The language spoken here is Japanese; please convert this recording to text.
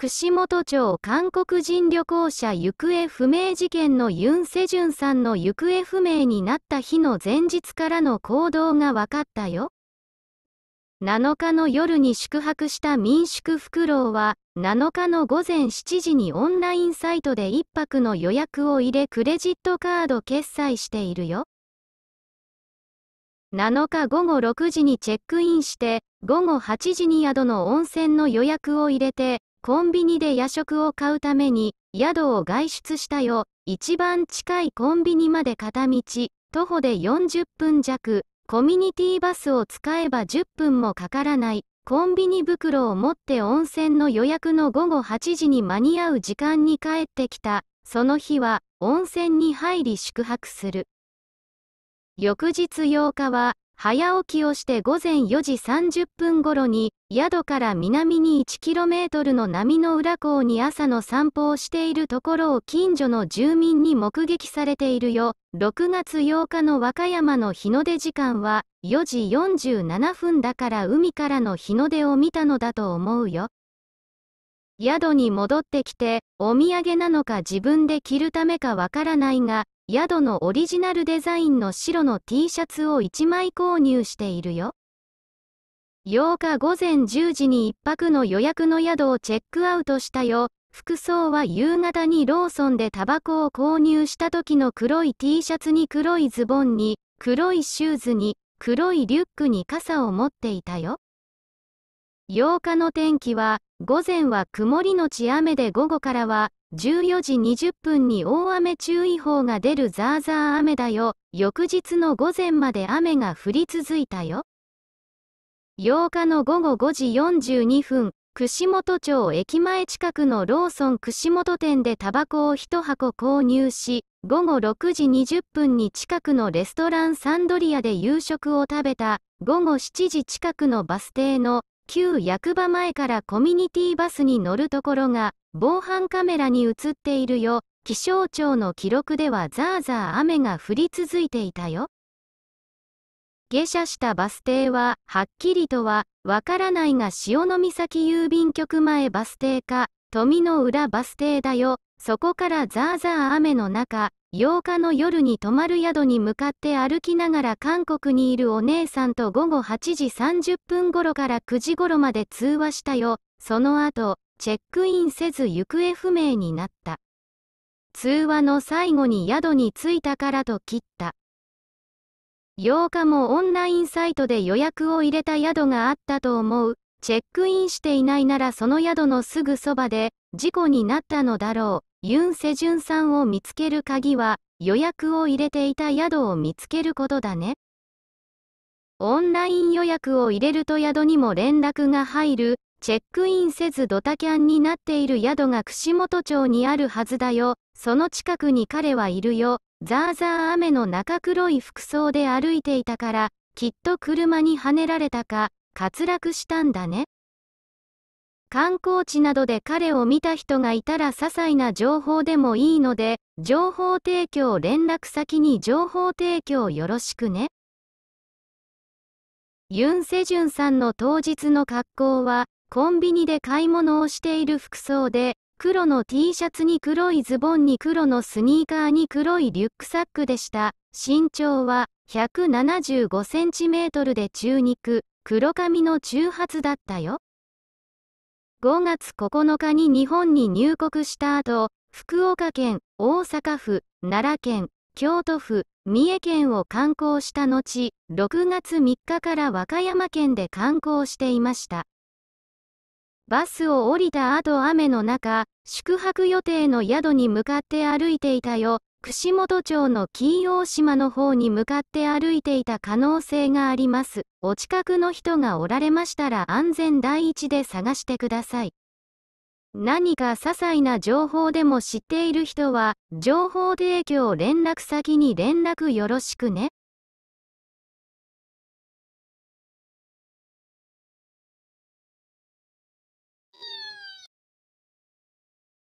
串本町韓国人旅行者行方不明事件のユン・セジュンさんの行方不明になった日の前日からの行動が分かったよ。7日の夜に宿泊した民宿フクロウは、7日の午前7時にオンラインサイトで1泊の予約を入れクレジットカード決済しているよ。7日午後6時にチェックインして、午後8時に宿の温泉の予約を入れて、コンビニで夜食を買うために、宿を外出したよ。一番近いコンビニまで片道、徒歩で40分弱。コミュニティバスを使えば10分もかからない。コンビニ袋を持って温泉の予約の午後8時に間に合う時間に帰ってきた。その日は温泉に入り宿泊する。翌日8日は早起きをして午前4時30分頃に、宿から南に 1km の波の裏港に朝の散歩をしているところを近所の住民に目撃されているよ。6月8日の和歌山の日の出時間は4時47分だから海からの日の出を見たのだと思うよ。宿に戻ってきて、お土産なのか自分で着るためかわからないが、宿のオリジナルデザインの白の T シャツを1枚購入しているよ。8日午前10時に1泊の予約の宿をチェックアウトしたよ。服装は夕方にローソンでタバコを購入した時の黒い T シャツに黒いズボンに、黒いシューズに、黒いリュックに傘を持っていたよ。8日の天気は、午前は曇りのち雨で午後からは14時20分に大雨注意報が出るザーザー雨だよ。翌日の午前まで雨が降り続いたよ。8日の午後5時42分、串本町駅前近くのローソン串本店でタバコを1箱購入し、午後6時20分に近くのレストランサンドリアで夕食を食べた、午後7時近くのバス停の旧役場前からコミュニティバスに乗るところが、防犯カメラに映っているよ。気象庁の記録ではザーザー雨が降り続いていたよ。下車したバス停は、はっきりとは、わからないが潮岬郵便局前バス停か、富の浦バス停だよ。そこからザーザー雨の中、8日の夜に泊まる宿に向かって歩きながら韓国にいるお姉さんと午後8時30分頃から9時頃まで通話したよ。その後、チェックインせず行方不明になった。通話の最後に宿に着いたからと切った。8日もオンラインサイトで予約を入れた宿があったと思う。チェックインしていないならその宿のすぐそばで事故になったのだろう。ユン・セジュンさんを見つける鍵は予約を入れていた宿を見つけることだね。オンライン予約を入れると宿にも連絡が入る、チェックインせずドタキャンになっている宿が串本町にあるはずだよ、その近くに彼はいるよ、ザーザー雨の中黒い服装で歩いていたから、きっと車にはねられたか、滑落したんだね。観光地などで彼を見た人がいたら些細な情報でもいいので、情報提供連絡先に情報提供よろしくね。ユン・セジュンさんの当日の格好は、コンビニで買い物をしている服装で、黒の T シャツに黒いズボンに黒のスニーカーに黒いリュックサックでした。身長は175センチメートルで中肉、黒髪の中髪だったよ。5月9日に日本に入国した後、福岡県、大阪府、奈良県、京都府、三重県を観光した後、6月3日から和歌山県で観光していました。バスを降りた後雨の中、宿泊予定の宿に向かって歩いていたよ。串本町の金曜島の方に向かって歩いていた可能性があります。お近くの人がおられましたら安全第一で探してください。何か些細な情報でも知っている人は、情報提供連絡先に連絡よろしくね。